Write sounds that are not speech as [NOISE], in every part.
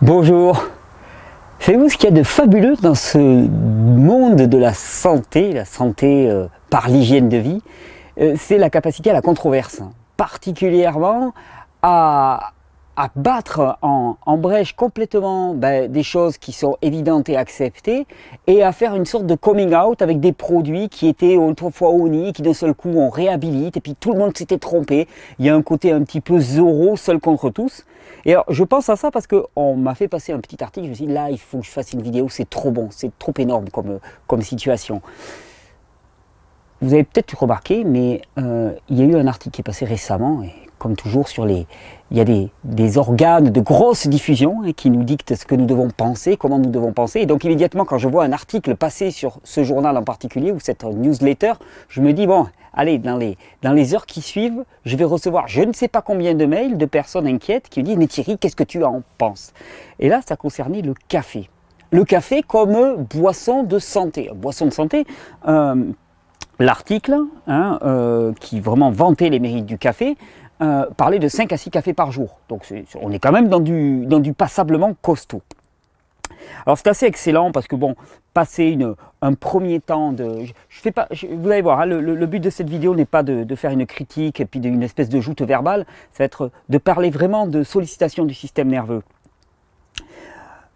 Bonjour Savez-vous ce qu'il y a de fabuleux dans ce monde de la santé, la santé euh, par l'hygiène de vie euh, C'est la capacité à la controverse, hein. particulièrement à, battre en, brèche complètement ben, des choses qui sont évidentes et acceptées et à faire une sorte de coming out avec des produits qui étaient autrefois onis, qui d'un seul coup on réhabilite et puis tout le monde s'était trompé. Il y a un côté un petit peu zoro, seul contre tous. Et je pense à ça parce qu'on m'a fait passer un petit article. Je me suis dit, là, il faut que je fasse une vidéo, c'est trop bon, c'est trop énorme comme, comme situation. Vous avez peut-être remarqué, mais euh, il y a eu un article qui est passé récemment, et comme toujours, sur les, il y a des, organes de grosse diffusion hein, qui nous dictent ce que nous devons penser, comment nous devons penser. Et donc immédiatement, quand je vois un article passer sur ce journal en particulier ou cette newsletter, je me dis, bon, allez, dans les, heures qui suivent, je vais recevoir je ne sais pas combien de mails de personnes inquiètes qui me disent Mais Thierry, qu'est-ce que tu en penses Et là, ça concernait le café. Le café comme boisson de santé. Boisson de santé, euh, l'article hein, euh, qui vraiment vantait les mérites du café, euh, parlait de 5 à 6 cafés par jour. Donc on est quand même dans du, dans du passablement costaud. Alors c'est assez excellent parce que bon, passer un premier temps de... Je, fais pas, vous allez voir, hein, le, but de cette vidéo n'est pas de, faire une critique et puis d'une espèce de joute verbale, ça va être de parler vraiment de sollicitation du système nerveux.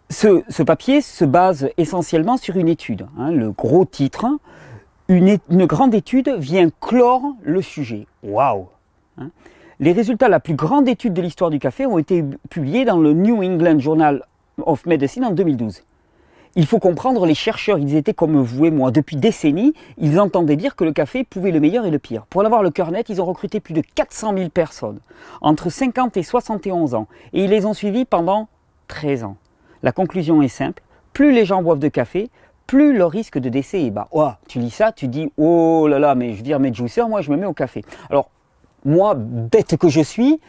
Ce, papier se base essentiellement sur une étude, hein, le gros titre, hein, une, grande étude vient clore le sujet. Waouh les résultats de la plus grande étude de l'histoire du café ont été publiés dans le New England Journal of Medicine en 2012. Il faut comprendre, les chercheurs, ils étaient comme vous et moi. Depuis décennies, ils entendaient dire que le café pouvait le meilleur et le pire. Pour avoir le cœur net, ils ont recruté plus de 400 000 personnes, entre 50 et 71 ans, et ils les ont suivis pendant 13 ans. La conclusion est simple, plus les gens boivent de café, plus le risque de décès est bas. tu lis ça, tu dis, oh là là, mais je dire mes Jouisseur, moi je me mets au café. Alors, moi, bête que je suis,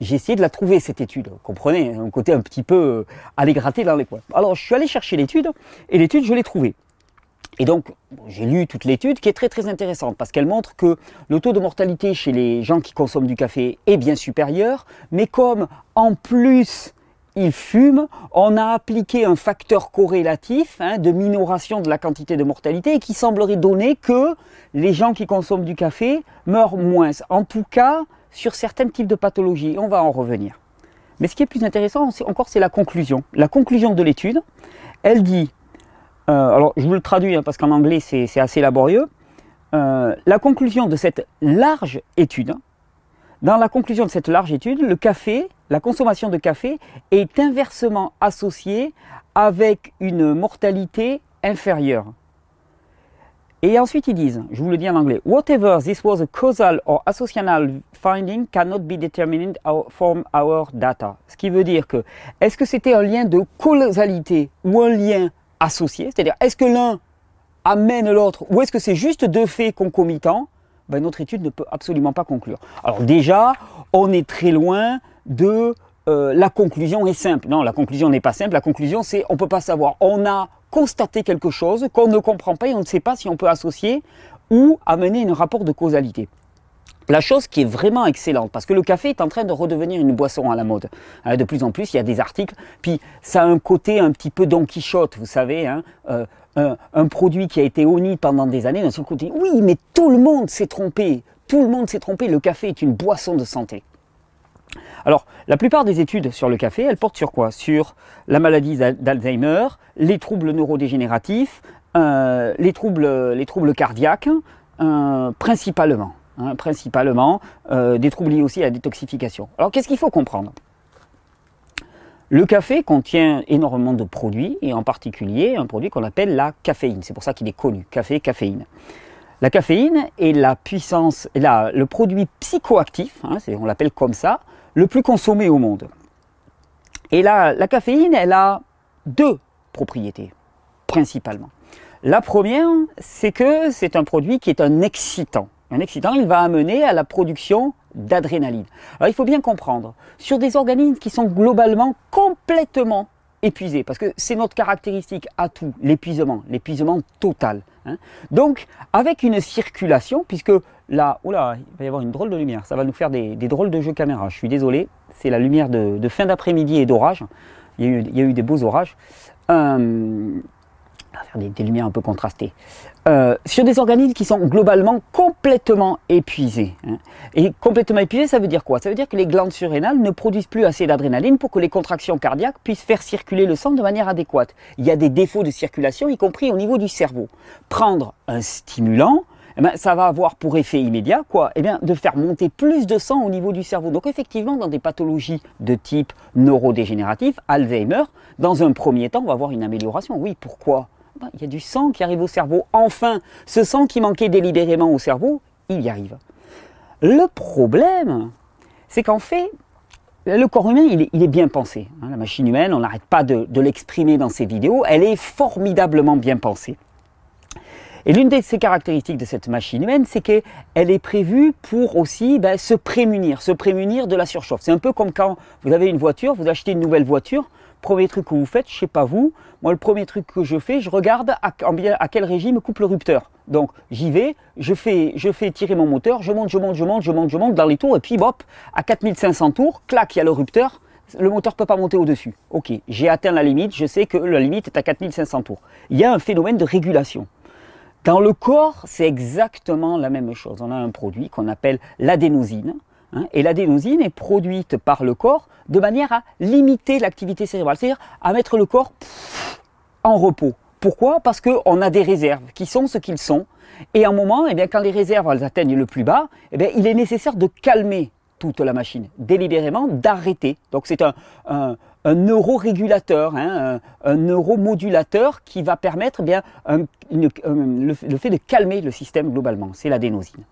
j'ai essayé de la trouver, cette étude. Vous comprenez, hein, un côté un petit peu à euh, les gratter dans les coins. Alors, je suis allé chercher l'étude, et l'étude, je l'ai trouvée. Et donc, j'ai lu toute l'étude qui est très très intéressante parce qu'elle montre que le taux de mortalité chez les gens qui consomment du café est bien supérieur, mais comme en plus ils fument, on a appliqué un facteur corrélatif hein, de minoration de la quantité de mortalité qui semblerait donner que les gens qui consomment du café meurent moins. En tout cas, sur certains types de pathologies. on va en revenir. Mais ce qui est plus intéressant encore, c'est la conclusion. La conclusion de l'étude, elle dit, euh, alors je vous le traduis hein, parce qu'en anglais c'est assez laborieux, euh, la conclusion de cette large étude, dans la conclusion de cette large étude, le café, la consommation de café est inversement associée avec une mortalité inférieure. Et ensuite, ils disent, je vous le dis en anglais, Whatever this was a causal or associational finding cannot be determined from our data. Ce qui veut dire que, est-ce que c'était un lien de causalité ou un lien associé C'est-à-dire, est-ce que l'un amène l'autre ou est-ce que c'est juste deux faits concomitants ben, Notre étude ne peut absolument pas conclure. Alors déjà, on est très loin de euh, la conclusion est simple. Non, la conclusion n'est pas simple. La conclusion, c'est on ne peut pas savoir. On a constater quelque chose qu'on ne comprend pas et on ne sait pas si on peut associer ou amener un rapport de causalité. La chose qui est vraiment excellente, parce que le café est en train de redevenir une boisson à la mode. Hein, de plus en plus, il y a des articles. Puis ça a un côté un petit peu Don Quichotte, vous savez. Hein, euh, un, produit qui a été honni pendant des années, d'un seul côté, oui, mais tout le monde s'est trompé. Tout le monde s'est trompé. Le café est une boisson de santé. Alors, la plupart des études sur le café, elles portent sur quoi Sur la maladie d'Alzheimer, les troubles neurodégénératifs, euh, les, troubles, cardiaques, euh, principalement. Hein, principalement, euh, des troubles liés aussi à la détoxification. Alors, qu'est-ce qu'il faut comprendre le café contient énormément de produits, et en particulier un produit qu'on appelle la caféine. C'est pour ça qu'il est connu, café, caféine. La caféine est la puissance, le produit psychoactif, hein, on l'appelle comme ça, le plus consommé au monde. Et là, la caféine, elle a deux propriétés, principalement. La première, c'est que c'est un produit qui est un excitant. Un excitant, il va amener à la production d'adrénaline. Alors il faut bien comprendre, sur des organismes qui sont globalement complètement épuisés, parce que c'est notre caractéristique à tout, l'épuisement, l'épuisement total. Hein. Donc avec une circulation, puisque Là, il va y avoir une drôle de lumière. Ça va nous faire des, drôles de jeux caméra. Je suis désolé, c'est la lumière de, fin d'après-midi et d'orage. Il, y a eu des beaux orages. on euh, va faire des, lumières un peu contrastées. Euh, sur des organismes qui sont globalement complètement épuisés. Hein. Et complètement épuisés, ça veut dire quoi Ça veut dire que les glandes surrénales ne produisent plus assez d'adrénaline pour que les contractions cardiaques puissent faire circuler le sang de manière adéquate. Il y a des défauts de circulation, y compris au niveau du cerveau. Prendre un stimulant, eh ben, ça va avoir pour effet immédiat quoi eh bien, de faire monter plus de sang au niveau du cerveau. Donc effectivement, dans des pathologies de type neurodégénératif, Alzheimer, dans un premier temps, on va avoir une amélioration. Oui, pourquoi eh ben, Il y a du sang qui arrive au cerveau. Enfin, ce sang qui manquait délibérément au cerveau, il y arrive. Le problème, c'est qu'en fait, le corps humain, il est, bien pensé. Hein. La machine humaine, on n'arrête pas de, de l'exprimer dans ses vidéos, elle est formidablement bien pensée. Et l'une de ces caractéristiques de cette machine humaine, c'est qu'elle est prévue pour aussi ben, se prémunir, se prémunir de la surchauffe. C'est un peu comme quand vous avez une voiture, vous achetez une nouvelle voiture, premier truc que vous faites, je ne sais pas vous, moi le premier truc que je fais, je regarde à, quel régime coupe le rupteur. Donc j'y vais, je fais, je fais tirer mon moteur, je monte, je monte, je monte, je monte, je monte dans les tours, et puis hop, à 4500 tours, clac, il y a le rupteur, le moteur ne peut pas monter au-dessus. Ok, j'ai atteint la limite, je sais que la limite est à 4500 tours. Il y a un phénomène de régulation. Dans le corps, c'est exactement la même chose. On a un produit qu'on appelle l'adénosine. Hein, et l'adénosine est produite par le corps de manière à limiter l'activité cérébrale, c'est-à-dire à mettre le corps en repos. Pourquoi Parce qu'on a des réserves qui sont ce qu'ils sont. Et à un moment, et eh bien, quand les réserves elles atteignent le plus bas, eh il est nécessaire de calmer toute la machine, délibérément d'arrêter. Donc c'est un, un neurorégulateur, hein, un, neuromodulateur qui va permettre eh bien le, fait de calmer le système globalement. C'est l'adénosine.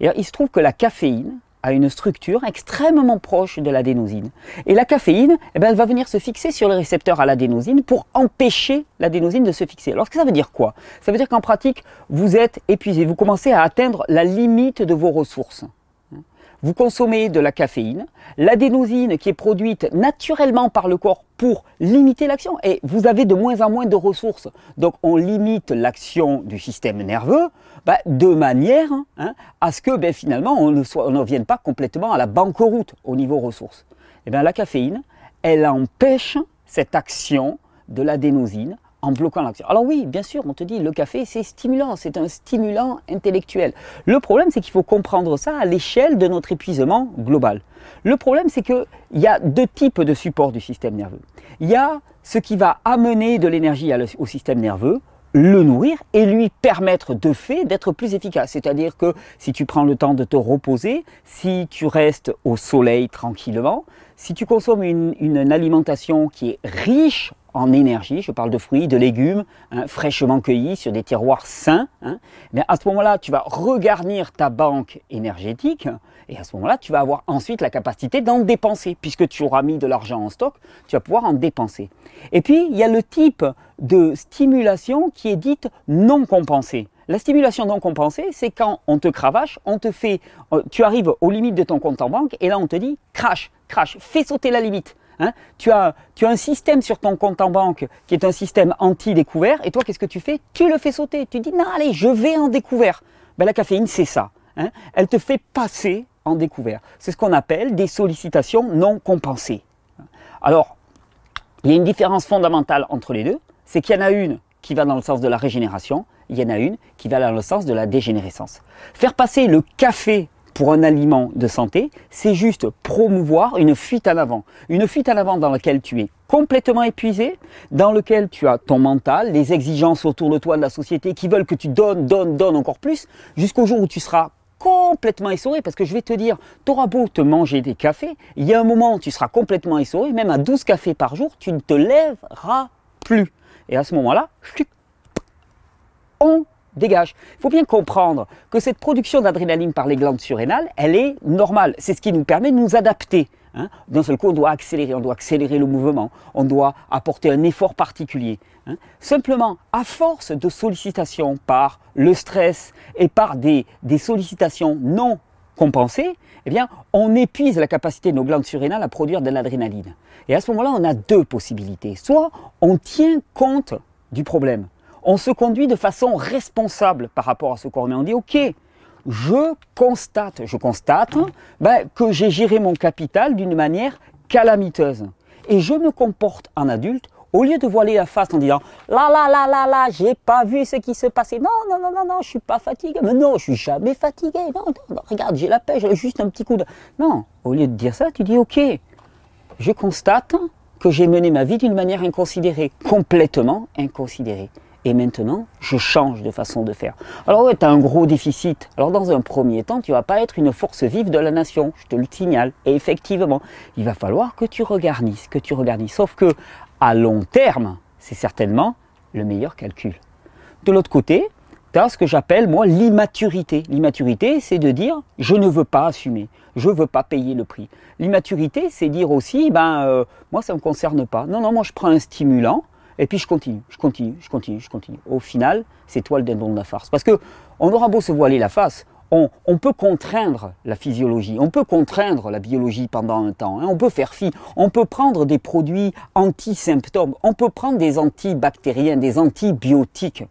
Et il se trouve que la caféine a une structure extrêmement proche de l'adénosine. Et la caféine, eh ben, elle va venir se fixer sur le récepteur à l'adénosine pour empêcher l'adénosine de se fixer. Alors, que ça veut dire quoi Ça veut dire qu'en pratique, vous êtes épuisé, vous commencez à atteindre la limite de vos ressources vous consommez de la caféine, l'adénosine qui est produite naturellement par le corps pour limiter l'action. Et vous avez de moins en moins de ressources. Donc on limite l'action du système nerveux bah, de manière hein, à ce que ben, finalement on ne, soit, revienne pas complètement à la banqueroute au niveau ressources. Eh ben, la caféine, elle empêche cette action de l'adénosine en bloquant l'action. Alors oui, bien sûr, on te dit le café c'est stimulant, c'est un stimulant intellectuel. Le problème c'est qu'il faut comprendre ça à l'échelle de notre épuisement global. Le problème c'est qu'il y a deux types de supports du système nerveux. Il y a ce qui va amener de l'énergie au système nerveux, le nourrir et lui permettre de fait d'être plus efficace. C'est-à-dire que si tu prends le temps de te reposer, si tu restes au soleil tranquillement, si tu consommes une, une alimentation qui est riche en énergie, je parle de fruits, de légumes, hein, fraîchement cueillis sur des tiroirs sains, hein, mais à ce moment-là, tu vas regarnir ta banque énergétique et à ce moment-là, tu vas avoir ensuite la capacité d'en dépenser. Puisque tu auras mis de l'argent en stock, tu vas pouvoir en dépenser. Et puis, il y a le type de stimulation qui est dite non compensée. La stimulation non compensée, c'est quand on te cravache, on te fait, euh, tu arrives aux limites de ton compte en banque et là on te dit crash, crash, fais sauter la limite. Hein, tu, as, tu as un système sur ton compte en banque qui est un système anti-découvert, et toi, qu'est-ce que tu fais Tu le fais sauter. Tu dis, non, allez, je vais en découvert. Ben, la caféine, c'est ça. Hein. Elle te fait passer en découvert. C'est ce qu'on appelle des sollicitations non compensées. Alors, il y a une différence fondamentale entre les deux, c'est qu'il y en a une qui va dans le sens de la régénération, il y en a une qui va dans le sens de la dégénérescence. Faire passer le café pour un aliment de santé, c'est juste promouvoir une fuite à l'avant. Une fuite à l'avant dans laquelle tu es complètement épuisé, dans lequel tu as ton mental, les exigences autour de toi de la société qui veulent que tu donnes, donnes, donnes encore plus, jusqu'au jour où tu seras complètement essoré parce que je vais te dire, auras beau te manger des cafés, il y a un moment où tu seras complètement essoré, même à 12 cafés par jour, tu ne te lèveras plus. Et à ce moment-là, on dégage. Il faut bien comprendre que cette production d'adrénaline par les glandes surrénales, elle est normale. C'est ce qui nous permet de nous adapter. Hein. D'un seul coup, on doit accélérer, on doit accélérer le mouvement, on doit apporter un effort particulier. Hein. Simplement, à force de sollicitations par le stress et par des, des sollicitations non compensées, eh bien, on épuise la capacité de nos glandes surrénales à produire de l'adrénaline. Et à ce moment-là, on a deux possibilités. Soit on tient compte du problème, on se conduit de façon responsable par rapport à ce qu'on remet. On dit, OK, je constate, je constate ben, que j'ai géré mon capital d'une manière calamiteuse. Et je me comporte en adulte, au lieu de voiler la face en disant là là là là là, j'ai pas vu ce qui se passait. Non, non, non, non, non, je suis pas fatigué. Mais non, je suis jamais fatigué. Non, non, regarde, j'ai la pêche, juste un petit coup de. Non, au lieu de dire ça, tu dis ok, je constate que j'ai mené ma vie d'une manière inconsidérée, complètement inconsidérée et maintenant, je change de façon de faire. Alors ouais, tu as un gros déficit. Alors dans un premier temps, tu vas pas être une force vive de la nation, je te le signale. Et effectivement, il va falloir que tu regarnisses, que tu regarnisses. Sauf que à long terme, c'est certainement le meilleur calcul. De l'autre côté, tu as ce que j'appelle moi l'immaturité. L'immaturité, c'est de dire je ne veux pas assumer, je ne veux pas payer le prix. L'immaturité, c'est dire aussi ben euh, moi ça me concerne pas. Non non, moi je prends un stimulant et puis je continue, je continue, je continue, je continue. Au final, c'est toi le dindon de la farce. Parce que on aura beau se voiler la face, on, peut contraindre la physiologie, on peut contraindre la biologie pendant un temps, hein. on peut faire fi, on peut prendre des produits anti-symptômes, on peut prendre des antibactériens, des antibiotiques,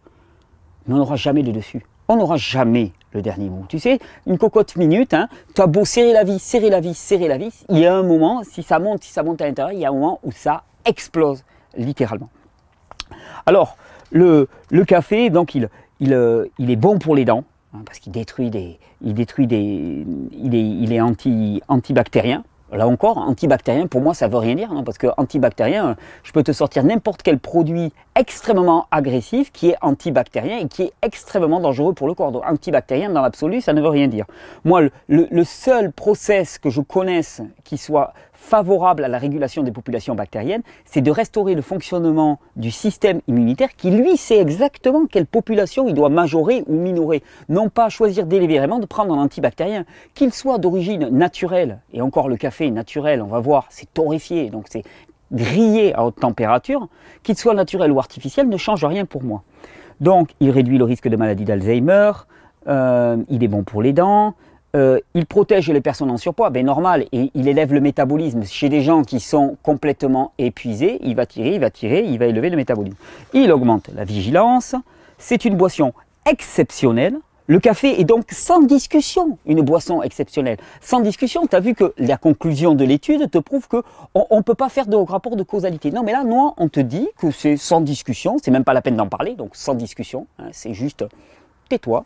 mais on n'aura jamais le dessus. On n'aura jamais le dernier mot. Tu sais, une cocotte minute, hein, tu as beau serrer la vis, serrer la vis, serrer la vis, il y a un moment, si ça monte, si ça monte à l'intérieur, il y a un moment où ça explose, littéralement. Alors, le, café, donc, euh, il, est bon pour les dents, hein, parce qu'il détruit des... Il, détruit des, il est, anti, antibactérien, Là encore, antibactérien, pour moi, ça veut rien dire, parce que antibactérien, je peux te sortir n'importe quel produit extrêmement agressif qui est antibactérien et qui est extrêmement dangereux pour le corps. Donc, antibactérien, dans l'absolu, ça ne veut rien dire. Moi, le, le, seul process que je connaisse qui soit favorable à la régulation des populations bactériennes, c'est de restaurer le fonctionnement du système immunitaire qui, lui, sait exactement quelle population il doit majorer ou minorer. Non pas choisir délibérément de prendre un antibactérien, qu'il soit d'origine naturelle, et encore le café naturel, on va voir, c'est torréfié, donc c'est grillé à haute température, qu'il soit naturel ou artificiel, ne change rien pour moi. Donc, il réduit le risque de maladie d'Alzheimer, euh, il est bon pour les dents, euh, il protège les personnes en surpoids, ben normal, et il élève le métabolisme. Chez des gens qui sont complètement épuisés, il va tirer, il va tirer, il va élever le métabolisme. Il augmente la vigilance, c'est une boisson exceptionnelle, le café est donc sans discussion une boisson exceptionnelle. Sans discussion, tu as vu que la conclusion de l'étude te prouve qu'on ne peut pas faire de rapport de causalité. Non, mais là, non, on te dit que c'est sans discussion, c'est même pas la peine d'en parler, donc sans discussion, hein, c'est juste tais-toi.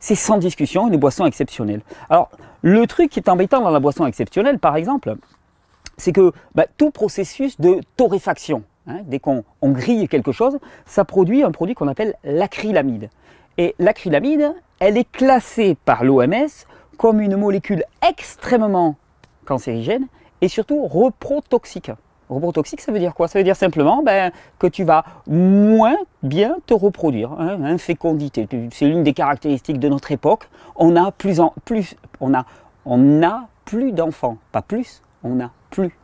C'est sans discussion une boisson exceptionnelle. Alors, le truc qui est embêtant dans la boisson exceptionnelle, par exemple, c'est que bah, tout processus de torréfaction, hein, dès qu'on grille quelque chose, ça produit un produit qu'on appelle l'acrylamide. Et l'acrylamide, elle est classée par l'OMS comme une molécule extrêmement cancérigène et surtout reprotoxique. Robot toxique, ça veut dire quoi Ça veut dire simplement ben, que tu vas moins bien te reproduire. Hein, Infécondité, fécondité, c'est l'une des caractéristiques de notre époque. On a plus en plus, on a, on a plus d'enfants, pas plus, on a plus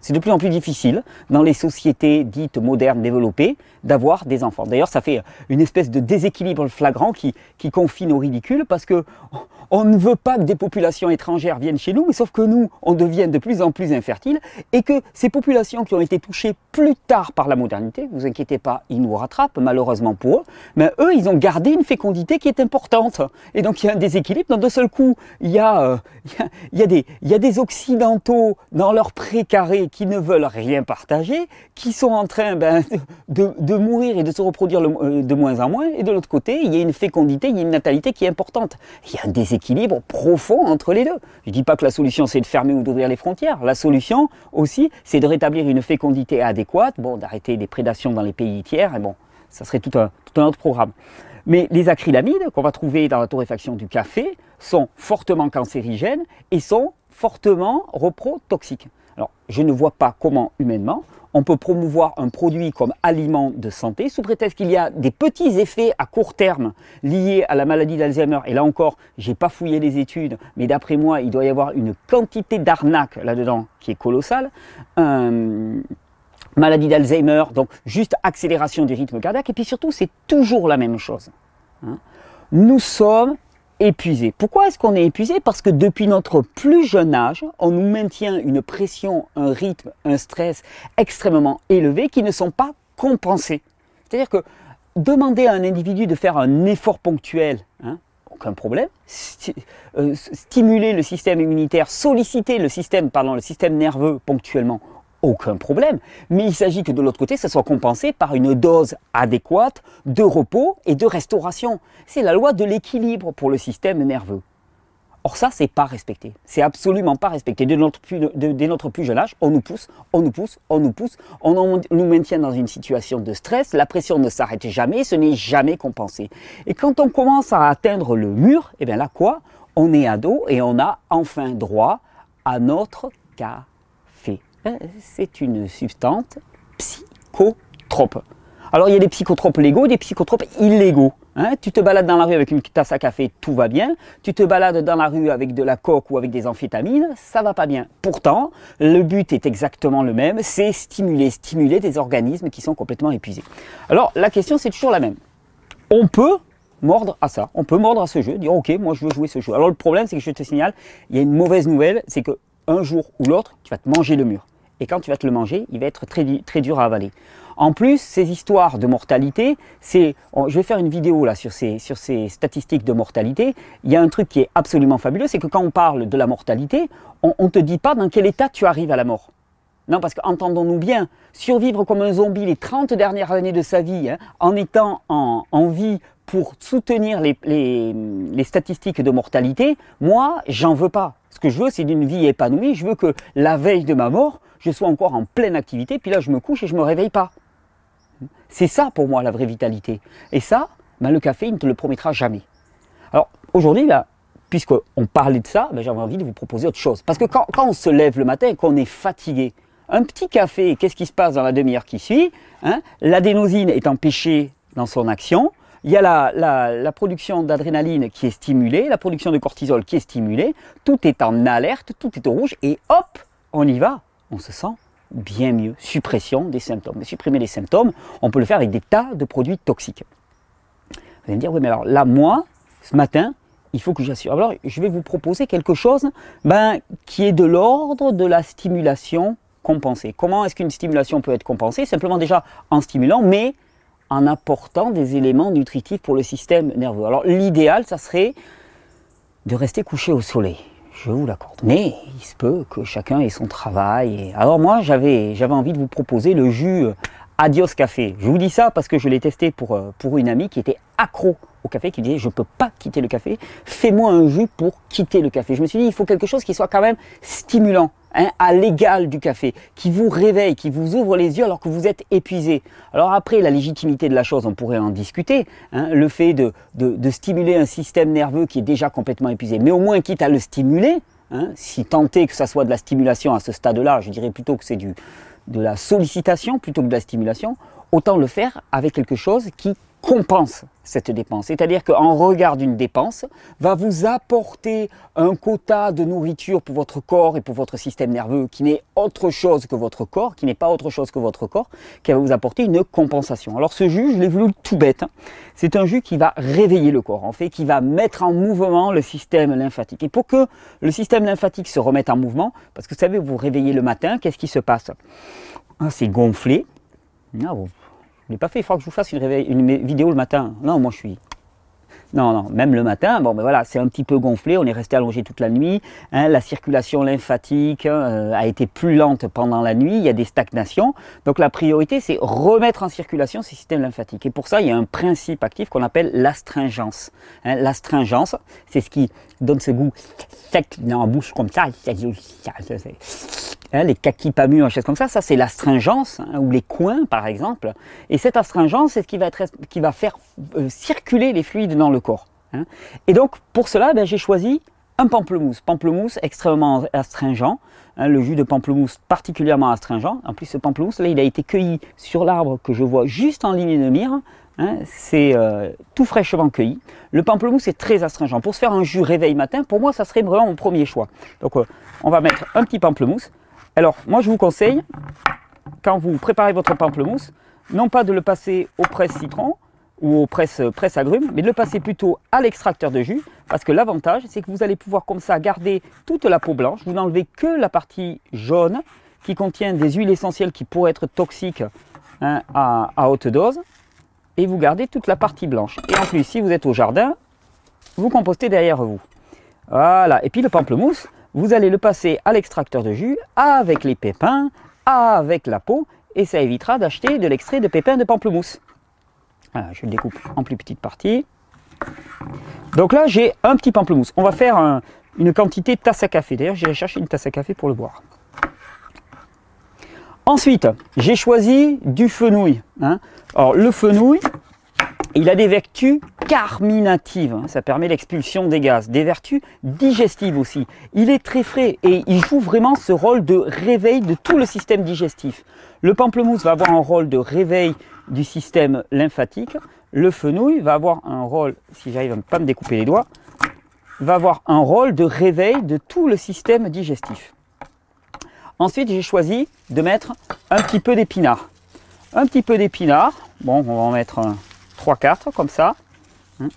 c'est de plus en plus difficile dans les sociétés dites modernes développées d'avoir des enfants. D'ailleurs, ça fait euh, une espèce de déséquilibre flagrant qui, confine au ridicule parce que [LAUGHS] on ne veut pas que des populations étrangères viennent chez nous, mais sauf que nous, on devient de plus en plus infertiles et que ces populations qui ont été touchées plus tard par la modernité, vous inquiétez pas, ils nous rattrapent malheureusement pour eux, mais eux, ils ont gardé une fécondité qui est importante. Et donc, il y a un déséquilibre. D'un seul coup, il y a, euh, [LAUGHS] il y des, il y des Occidentaux dans leur pré carrés qui ne veulent rien partager, qui sont en train ben, de, mourir et de se reproduire euh, de moins en moins. Et de l'autre côté, il y a une fécondité, il y a une natalité qui est importante. Il y a un déséquilibre profond entre les deux. Je ne dis pas que la solution, c'est de fermer ou d'ouvrir les frontières. La solution aussi, c'est de rétablir une fécondité adéquate, bon, d'arrêter les prédations dans les pays tiers, et bon, ça serait tout un, tout un autre programme. Mais les acrylamides qu'on va trouver dans la torréfaction du café sont fortement cancérigènes et sont fortement reprotoxiques. Alors, je ne vois pas comment humainement on peut promouvoir un produit comme aliment de santé sous prétexte qu'il y a des petits effets à court terme liés à la maladie d'Alzheimer. Et là encore, j'ai pas fouillé les études, mais d'après moi, il doit y avoir une quantité d'arnaque là-dedans qui est colossale. Euh, maladie d'Alzheimer, donc juste accélération du rythme cardiaque. Et puis surtout, c'est toujours la même chose. Hein. Nous sommes épuisé. Pourquoi est-ce qu'on est épuisé Parce que depuis notre plus jeune âge, on nous maintient une pression, un rythme, un stress extrêmement élevé qui ne sont pas compensés. C'est-à-dire que demander à un individu de faire un effort ponctuel, hein, aucun problème, euh, stimuler le système immunitaire, solliciter le système, le système nerveux ponctuellement, aucun problème. Mais il s'agit que de l'autre côté, ça soit compensé par une dose adéquate de repos et de restauration. C'est la loi de l'équilibre pour le système nerveux. Or ça, c'est pas respecté. C'est absolument pas respecté. Dès notre, plus, de, notre plus jeune âge, on nous pousse, on nous pousse, on nous pousse, on nous maintient dans une situation de stress, la pression ne s'arrête jamais, ce n'est jamais compensé. Et quand on commence à atteindre le mur, et eh bien là quoi On est dos et on a enfin droit à notre cas. Euh, c'est une substance psychotrope. Alors il y a des psychotropes légaux et des psychotropes illégaux. Hein. tu te balades dans la rue avec une tasse à café, tout va bien. Tu te balades dans la rue avec de la coke ou avec des amphétamines, ça va pas bien. Pourtant, le but est exactement le même, c'est stimuler, stimuler des organismes qui sont complètement épuisés. Alors la question c'est toujours la même. On peut mordre à ça, on peut mordre à ce jeu, dire ok, moi je veux jouer ce jeu. Alors le problème c'est que je te signale, il y a une mauvaise nouvelle, c'est que un jour ou l'autre, tu vas te manger le mur et quand tu vas te le manger, il va être très, très dur à avaler. En plus, ces histoires de mortalité, c'est, je vais faire une vidéo là sur ces, sur ces statistiques de mortalité. Il y a un truc qui est absolument fabuleux, c'est que quand on parle de la mortalité, on ne te dit pas dans quel état tu arrives à la mort. Non, parce qu'entendons-nous bien, survivre comme un zombie les 30 dernières années de sa vie, hein, en étant en, en, vie pour soutenir les, les, les statistiques de mortalité, moi, j'en veux pas. Ce que je veux, c'est d'une vie épanouie. Je veux que la veille de ma mort, je sois encore en pleine activité, puis là je me couche et je ne me réveille pas. C'est ça pour moi la vraie vitalité. Et ça, ben, le café, il ne te le promettra jamais. Alors aujourd'hui, ben, puisqu'on parlait de ça, ben, j'avais envie de vous proposer autre chose. Parce que quand, on se lève le matin et qu'on est fatigué, un petit café, qu'est-ce qui se passe dans la demi-heure qui suit hein? L'adénosine est empêchée dans son action, il y a la, la production d'adrénaline qui est stimulée, la production de cortisol qui est stimulée, tout est en alerte, tout est au rouge, et hop, on y va on se sent bien mieux. Suppression des symptômes. Mais supprimer les symptômes, on peut le faire avec des tas de produits toxiques. Vous allez me dire, oui, mais alors là, moi, ce matin, il faut que j'assure. Alors, je vais vous proposer quelque chose ben, qui est de l'ordre de la stimulation compensée. Comment est-ce qu'une stimulation peut être compensée Simplement déjà en stimulant, mais en apportant des éléments nutritifs pour le système nerveux. Alors, l'idéal, ça serait de rester couché au soleil je vous l'accorde. Mais il se peut que chacun ait son travail. Alors moi, j'avais envie de vous proposer le jus euh, Adios Café. Je vous dis ça parce que je l'ai testé pour, euh, pour une amie qui était accro au café, qui disait je ne peux pas quitter le café, fais-moi un jus pour quitter le café. Je me suis dit, il faut quelque chose qui soit quand même stimulant. Hein, à l'égal du café, qui vous réveille, qui vous ouvre les yeux alors que vous êtes épuisé. Alors après, la légitimité de la chose, on pourrait en discuter, hein, le fait de, stimuler un système nerveux qui est déjà complètement épuisé, mais au moins quitte à le stimuler, hein, si tenter que ça soit de la stimulation à ce stade-là, je dirais plutôt que c'est du de la sollicitation plutôt que de la stimulation, autant le faire avec quelque chose qui compense cette dépense. C'est-à-dire qu'en regard d'une dépense, va vous apporter un quota de nourriture pour votre corps et pour votre système nerveux qui n'est autre chose que votre corps, qui n'est pas autre chose que votre corps, qui va vous apporter une compensation. Alors ce jus, je l'ai voulu tout bête, hein. c'est un jus qui va réveiller le corps, en fait, qui va mettre en mouvement le système lymphatique. Et pour que le système lymphatique se remette en mouvement, parce que vous savez, vous, vous réveillez le matin, qu'est-ce qui se passe ah, C'est gonflé, ah, vous je ne pas fait, il faudra que je vous fasse une, vidéo le matin. Non, moi je suis... Non, non, même le matin, bon ben voilà, c'est un petit peu gonflé, on est resté allongé toute la nuit, hein, la circulation lymphatique euh, a été plus lente pendant la nuit, il y a des stagnations, donc la priorité c'est remettre en circulation ces systèmes lymphatiques. Et pour ça, il y a un principe actif qu'on appelle l'astringence. Hein. l'astringence, c'est ce qui donne ce goût sec dans la bouche comme ça. Hein, les kakis pas mûrs, choses comme ça, ça c'est l'astringence, hein, ou les coins par exemple. Et cette astringence, c'est ce qui va, être, qui va faire euh, circuler les fluides dans le corps. Hein. Et donc pour cela, ben, j'ai choisi un pamplemousse. Pamplemousse extrêmement astringent, le jus de pamplemousse particulièrement astringent. En plus ce pamplemousse, là, il a été cueilli sur l'arbre que je vois juste en ligne de mire, Hein, c'est euh, tout fraîchement cueilli. Le pamplemousse est très astringent. Pour se faire un jus réveil matin, pour moi, ça serait vraiment mon premier choix. Donc, euh, on va mettre un petit pamplemousse. Alors, moi, je vous conseille, quand vous préparez votre pamplemousse, non pas de le passer au presse-citron ou au presse-agrumes, euh, mais de le passer plutôt à l'extracteur de jus, parce que l'avantage, c'est que vous allez pouvoir comme ça garder toute la peau blanche, vous n'enlevez que la partie jaune qui contient des huiles essentielles qui pourraient être toxiques hein, à haute dose, et vous gardez toute la partie blanche. Et en plus, si vous êtes au jardin, vous compostez derrière vous. Voilà, et puis le pamplemousse, vous allez le passer à l'extracteur de jus avec les pépins, avec la peau, et ça évitera d'acheter de l'extrait de pépins de pamplemousse. Voilà, je le découpe en plus petites parties. Donc là, j'ai un petit pamplemousse. On va faire une quantité de tasse à café. D'ailleurs, j'irai chercher une tasse à café pour le boire. Ensuite, j'ai choisi du fenouil. Hein. Alors le fenouil, il a des vertus carminatives, hein. ça permet l'expulsion des gaz, des vertus digestives aussi. Il est très frais et il joue vraiment ce rôle de réveil de tout le système digestif. Le pamplemousse va avoir un rôle de réveil du système lymphatique. Le fenouil va avoir un rôle, si j'arrive à ne pas me découper les doigts, va avoir un rôle de réveil de tout le système digestif. Ensuite, j'ai choisi de mettre un petit peu d'épinards. Un petit peu d'épinards. Bon, on va en mettre 3-4 euh, comme ça. Hein.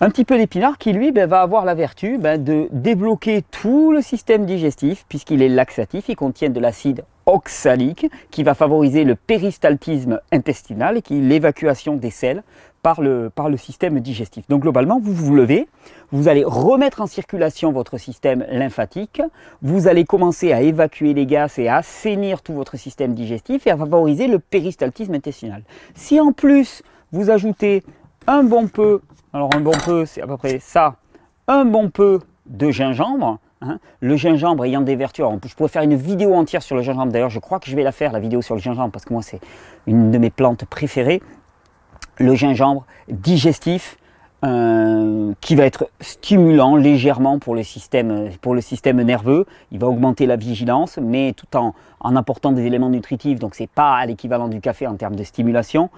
Un petit peu d'épinards qui, lui, ben, va avoir la vertu ben, de débloquer tout le système digestif puisqu'il est laxatif, il contient de l'acide oxalique qui va favoriser le péristaltisme intestinal et qui l'évacuation des selles par le, par le système digestif. Donc globalement, vous vous levez, vous allez remettre en circulation votre système lymphatique, vous allez commencer à évacuer les gaz et à assainir tout votre système digestif et à favoriser le péristaltisme intestinal. Si en plus vous ajoutez un bon peu, alors un bon peu c'est à peu près ça, un bon peu de gingembre, Hein. le gingembre ayant des vertus. je pourrais faire une vidéo entière sur le gingembre. D'ailleurs, je crois que je vais la faire, la vidéo sur le gingembre, parce que moi, c'est une de mes plantes préférées. Le gingembre digestif, euh, qui va être stimulant légèrement pour le, système, nerveux. Il va augmenter la vigilance, mais tout en, en apportant des éléments nutritifs. Donc, ce n'est pas à l'équivalent du café en termes de stimulation.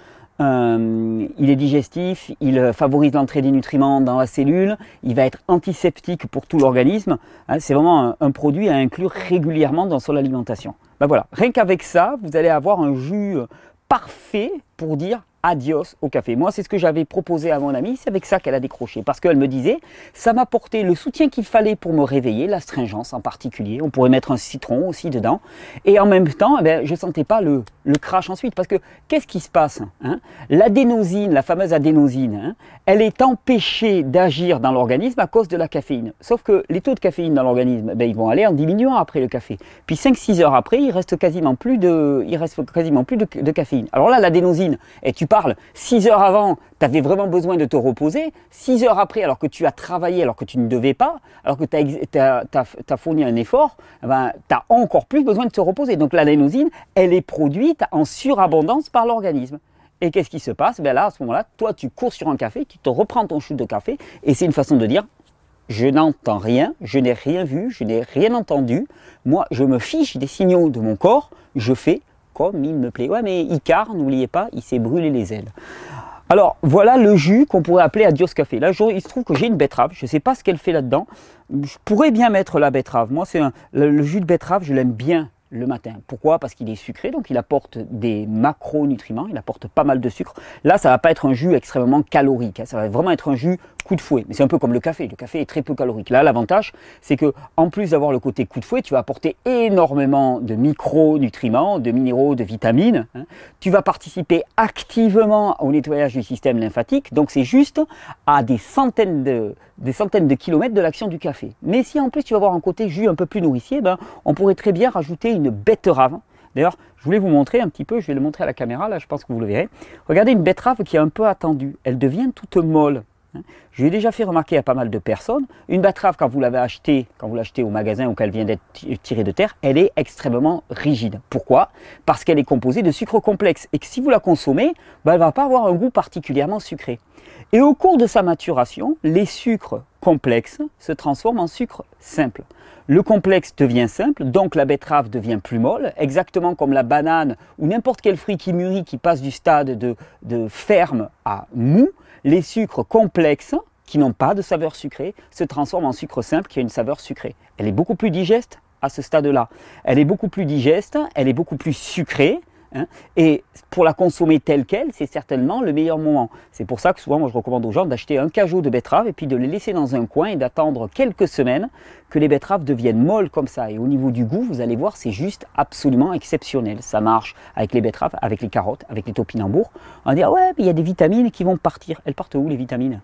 Euh, il est digestif, il euh, favorise l'entrée des nutriments dans la cellule, il va être antiseptique pour tout l'organisme. Hein, c'est vraiment un, produit à inclure régulièrement dans son alimentation. Ben voilà, rien qu'avec ça, vous allez avoir un jus euh, parfait pour dire adios au café. Moi, c'est ce que j'avais proposé à mon amie, c'est avec ça qu'elle a décroché, parce qu'elle me disait, ça m'a m'apportait le soutien qu'il fallait pour me réveiller, l'astringence en particulier, on pourrait mettre un citron aussi dedans, et en même temps, eh ben, je ne sentais pas le, le, crash ensuite, parce que qu'est-ce qui se passe hein? L'adénosine, la fameuse adénosine, hein, elle est empêchée d'agir dans l'organisme à cause de la caféine, sauf que les taux de caféine dans l'organisme, ben, ils vont aller en diminuant après le café, puis 5-6 heures après, il reste quasiment plus de, il reste quasiment plus de, caféine. Alors là, l'adénosine, est Parle 6 heures avant, tu avais vraiment besoin de te reposer, 6 heures après, alors que tu as travaillé, alors que tu ne devais pas, alors que tu as, fourni un effort, eh ben, tu as encore plus besoin de te reposer. Donc l'adénosine, elle est produite en surabondance par l'organisme. Et qu'est-ce qui se passe ben Là, à ce moment-là, toi, tu cours sur un café, tu te reprends ton chute de café, et c'est une façon de dire je n'entends rien, je n'ai rien vu, je n'ai rien entendu, moi je me fiche des signaux de mon corps, je fais il me plaît. Ouais, mais Icare, n'oubliez pas, il s'est brûlé les ailes. Alors, voilà le jus qu'on pourrait appeler Adios Café. Là, il se trouve que j'ai une betterave. Je ne sais pas ce qu'elle fait là-dedans. Je pourrais bien mettre la betterave. Moi, c'est le, jus de betterave, je l'aime bien le matin. Pourquoi Parce qu'il est sucré, donc il apporte des macronutriments, il apporte pas mal de sucre. Là, ça va pas être un jus extrêmement calorique. Hein. Ça va vraiment être un jus coup de fouet. Mais c'est un peu comme le café. Le café est très peu calorique. Là, l'avantage, c'est que en plus d'avoir le côté coup de fouet, tu vas apporter énormément de micronutriments, de minéraux, de vitamines. Hein. Tu vas participer activement au nettoyage du système lymphatique. Donc, c'est juste à des centaines de, des centaines de kilomètres de l'action du café. Mais si en plus tu vas avoir un côté jus un peu plus nourricier, ben, on pourrait très bien rajouter une betterave. D'ailleurs, je voulais vous montrer un petit peu, je vais le montrer à la caméra, là je pense que vous le verrez. Regardez une betterave qui est un peu attendue, elle devient toute molle. Hein. Je l'ai déjà fait remarquer à pas mal de personnes, une betterave, quand vous l'avez achetée, quand vous l'achetez au magasin ou qu'elle vient d'être tirée de terre, elle est extrêmement rigide. Pourquoi Parce qu'elle est composée de sucres complexes et que si vous la consommez, bah, elle ne va pas avoir un goût particulièrement sucré. Et au cours de sa maturation, les sucres complexes se transforment en sucre simple. Le complexe devient simple, donc la betterave devient plus molle, exactement comme la banane ou n'importe quel fruit qui mûrit, qui passe du stade de ferme à mou, les sucres complexes qui n'ont pas de saveur sucrée se transforment en sucre simple qui a une saveur sucrée. Elle est beaucoup plus digeste à ce stade-là. Elle est beaucoup plus digeste, elle est beaucoup plus sucrée, Hein. et pour la consommer telle qu'elle, c'est certainement le meilleur moment. C'est pour ça que souvent, moi, je recommande aux gens d'acheter un cajou de betteraves et puis de les laisser dans un coin et d'attendre quelques semaines que les betteraves deviennent molles comme ça. Et au niveau du goût, vous allez voir, c'est juste absolument exceptionnel. Ça marche avec les betteraves, avec les carottes, avec les topinambours. On va dire, ouais, il y a des vitamines qui vont partir. Elles partent où les vitamines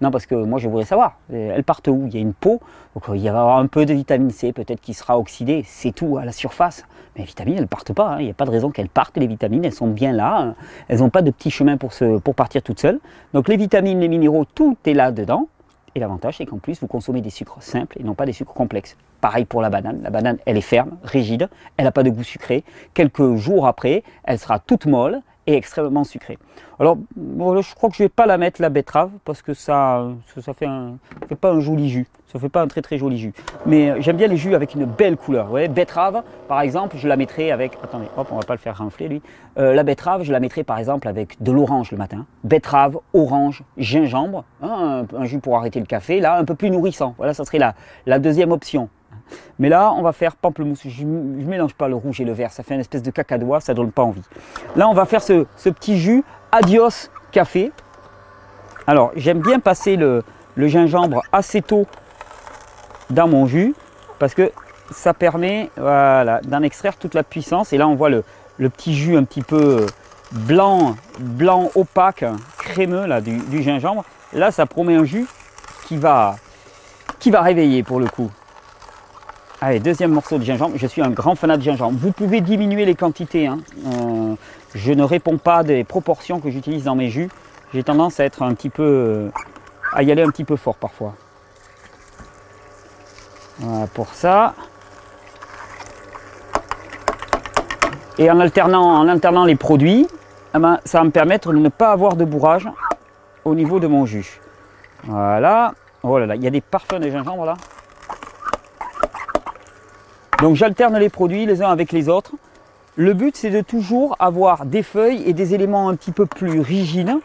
non, parce que moi, je voudrais savoir. Euh, elles partent où Il y a une peau, donc euh, il va y avoir un peu de vitamine C, peut-être qui sera oxydée, c'est tout à la surface. Mais les vitamines, elles partent pas. Hein. Il n'y a pas de raison qu'elles partent. Les vitamines, elles sont bien là. Hein. Elles n'ont pas de petit chemin pour, se, pour partir toutes seules. Donc les vitamines, les minéraux, tout est là dedans. Et l'avantage, c'est qu'en plus, vous consommez des sucres simples et non pas des sucres complexes. Pareil pour la banane. La banane, elle est ferme, rigide, elle n'a pas de goût sucré. Quelques jours après, elle sera toute molle extrêmement sucré. Alors, je crois que je vais pas la mettre la betterave parce que ça, ça fait, fait pas un joli jus. Ça fait pas un très très joli jus. Mais euh, j'aime bien les jus avec une belle couleur. Vous betterave, par exemple, je la mettrai avec. Attendez, hop, on va pas le faire rinfler lui. Euh, la betterave, je la mettrai par exemple avec de l'orange le matin. Betterave, orange, gingembre, hein, un, jus pour arrêter le café. Là, un peu plus nourrissant. Voilà, ça serait la deuxième option. Mais là, on va faire pamplemousse. Je ne mélange pas le rouge et le vert. Ça fait une espèce de cacadois, ça donne pas envie. Là, on va faire ce, petit jus Adios Café. Alors, j'aime bien passer le, gingembre assez tôt dans mon jus parce que ça permet d'en extraire toute la puissance. Et là, on voit le, petit jus un petit peu blanc, blanc opaque, crémeux là, du, du gingembre. Là, ça promet un jus qui va, qui va réveiller pour le coup. Allez, deuxième morceau de gingembre. Je suis un grand fanat de gingembre. Vous pouvez diminuer les quantités. Hein. Euh, je ne réponds pas des proportions que j'utilise dans mes jus. J'ai tendance à être un petit peu... Euh, à y aller un petit peu fort parfois. pour ça. Et en alternant, en alternant les produits, eh ben, ça va me permettre de ne pas avoir de bourrage au niveau de mon jus. Voilà. Oh là il y a des parfums de gingembre là. Donc j'alterne les produits les uns avec les autres. Le but c'est de toujours avoir des feuilles et des éléments un petit peu plus rigides hein,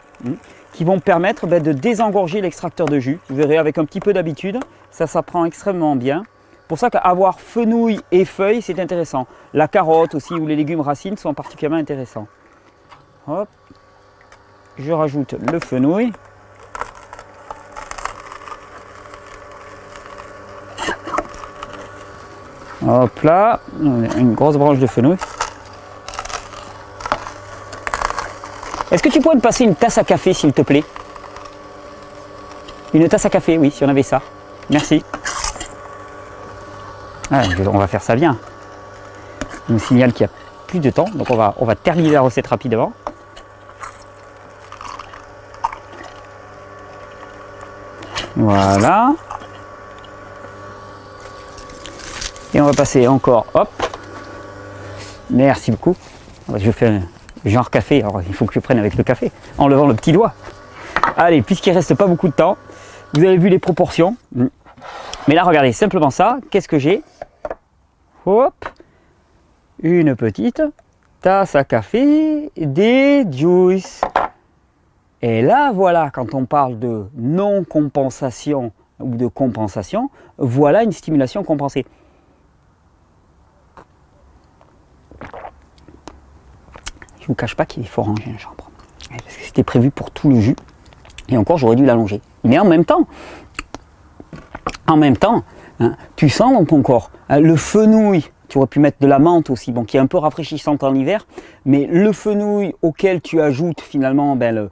qui vont permettre ben, de désengorger l'extracteur de jus. Vous verrez avec un petit peu d'habitude, ça s'apprend extrêmement bien. Pour ça qu'avoir fenouil et feuilles c'est intéressant. La carotte aussi ou les légumes racines sont particulièrement intéressants. Hop. Je rajoute le fenouil. Hop là, une grosse branche de fenouil. Est-ce que tu pourrais me passer une tasse à café, s'il te plaît Une tasse à café, oui, si on avait ça. Merci. Ah, on va faire ça bien. Il me signale qu'il n'y a plus de temps, donc on va, on va terminer la recette rapidement. Voilà. Et on va passer encore, hop. Merci beaucoup. Je fais un genre café, alors il faut que je prenne avec le café, en levant le petit doigt. Allez, puisqu'il reste pas beaucoup de temps, vous avez vu les proportions. Mais là, regardez, simplement ça, qu'est-ce que j'ai Hop Une petite tasse à café, des juices. Et là, voilà, quand on parle de non-compensation ou de compensation, voilà une stimulation compensée. Je ne vous cache pas qu'il faut ranger un chambre. Parce que c'était prévu pour tout le jus. Et encore, j'aurais dû l'allonger. Mais en même temps, en même temps, hein, tu sens dans ton corps euh, le fenouil. Tu aurais pu mettre de la menthe aussi, bon, qui est un peu rafraîchissante en hiver, mais le fenouil auquel tu ajoutes finalement ben,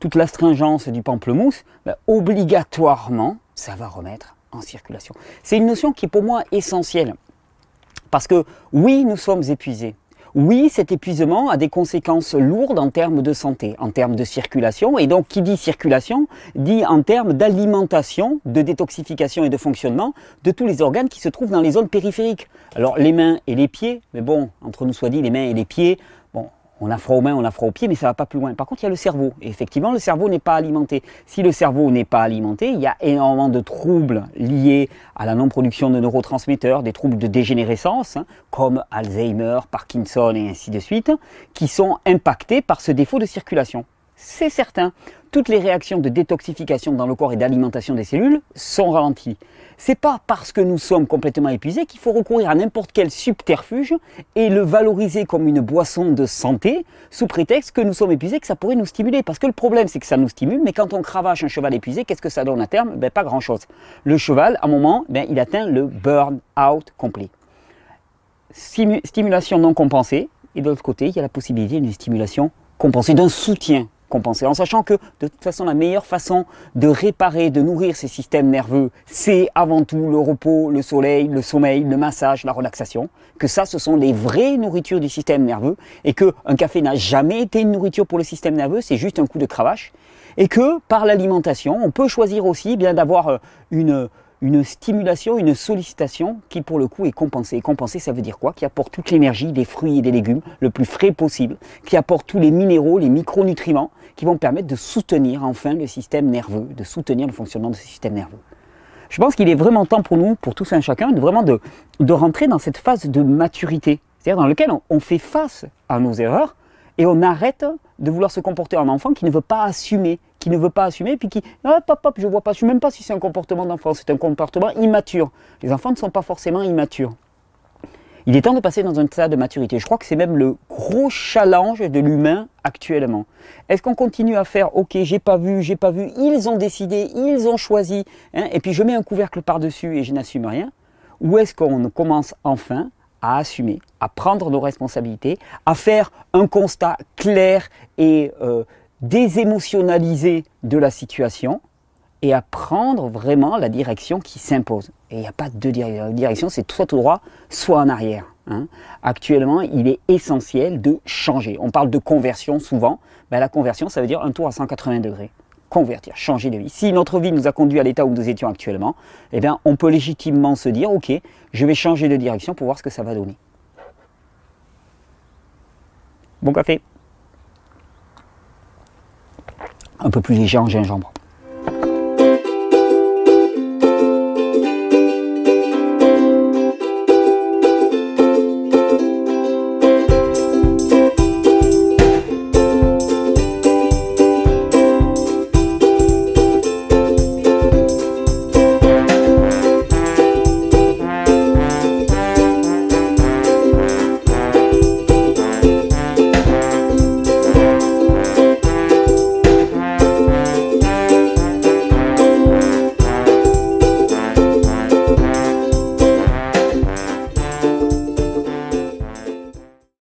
toute l'astringence du pamplemousse, ben, obligatoirement, ça va remettre en circulation. C'est une notion qui est pour moi essentielle. Parce que oui, nous sommes épuisés, oui, cet épuisement a des conséquences lourdes en termes de santé, en termes de circulation. Et donc, qui dit circulation, dit en termes d'alimentation, de détoxification et de fonctionnement de tous les organes qui se trouvent dans les zones périphériques. Alors, les mains et les pieds, mais bon, entre nous soit dit, les mains et les pieds, on a froid aux mains, on a froid aux pieds, mais ça va pas plus loin. Par contre, il y a le cerveau. effectivement, le cerveau n'est pas alimenté. Si le cerveau n'est pas alimenté, il y a énormément de troubles liés à la non-production de neurotransmetteurs, des troubles de dégénérescence, hein, comme Alzheimer, Parkinson et ainsi de suite, qui sont impactés par ce défaut de circulation. C'est certain toutes les réactions de détoxification dans le corps et d'alimentation des cellules sont ralenties. C'est pas parce que nous sommes complètement épuisés qu'il faut recourir à n'importe quel subterfuge et le valoriser comme une boisson de santé sous prétexte que nous sommes épuisés, que ça pourrait nous stimuler. Parce que le problème, c'est que ça nous stimule, mais quand on cravache un cheval épuisé, qu'est-ce que ça donne à terme ben, Pas grand-chose. Le cheval, à un moment, ben, il atteint le burn-out complet. Stimulation non compensée, et de l'autre côté, il y a la possibilité d'une stimulation compensée, d'un soutien compenser. En sachant que de toute façon, la meilleure façon de réparer, de nourrir ces systèmes nerveux, c'est avant tout le repos, le soleil, le sommeil, le massage, la relaxation. Que ça, ce sont les vraies nourritures du système nerveux et qu'un café n'a jamais été une nourriture pour le système nerveux, c'est juste un coup de cravache. Et que par l'alimentation, on peut choisir aussi bien d'avoir euh, une une stimulation, une sollicitation qui pour le coup est compensée. compensée, ça veut dire quoi Qui apporte toute l'énergie des fruits et des légumes le plus frais possible, qui apporte tous les minéraux, les micronutriments qui vont permettre de soutenir enfin le système nerveux, de soutenir le fonctionnement de ce système nerveux. Je pense qu'il est vraiment temps pour nous, pour tous et chacun, de vraiment de, de rentrer dans cette phase de maturité, c'est-à-dire dans laquelle on fait face à nos erreurs, et on arrête de vouloir se comporter en enfant qui ne veut pas assumer, qui ne veut pas assumer, puis qui, ah, hop, je vois pas, je ne sais même pas si c'est un comportement d'enfant, c'est un comportement immature. Les enfants ne sont pas forcément immatures. Il est temps de passer dans un stade de maturité. Je crois que c'est même le gros challenge de l'humain actuellement. Est-ce qu'on continue à faire OK, j'ai pas vu, j'ai pas vu, ils ont décidé, ils ont choisi, hein, et puis je mets un couvercle par-dessus et je n'assume rien Ou est-ce qu'on commence enfin à assumer, à prendre nos responsabilités, à faire un constat clair et euh, désémotionnalisé de la situation et à prendre vraiment la direction qui s'impose. Et il n'y a pas deux euh, directions, c'est soit tout droit, soit en arrière. Hein. Actuellement, il est essentiel de changer. On parle de conversion souvent. Ben, la conversion, ça veut dire un tour à 180 degrés convertir, changer de vie. Si notre vie nous a conduit à l'état où nous étions actuellement, eh bien, on peut légitimement se dire, ok, je vais changer de direction pour voir ce que ça va donner. Bon café. Un peu plus léger en gingembre.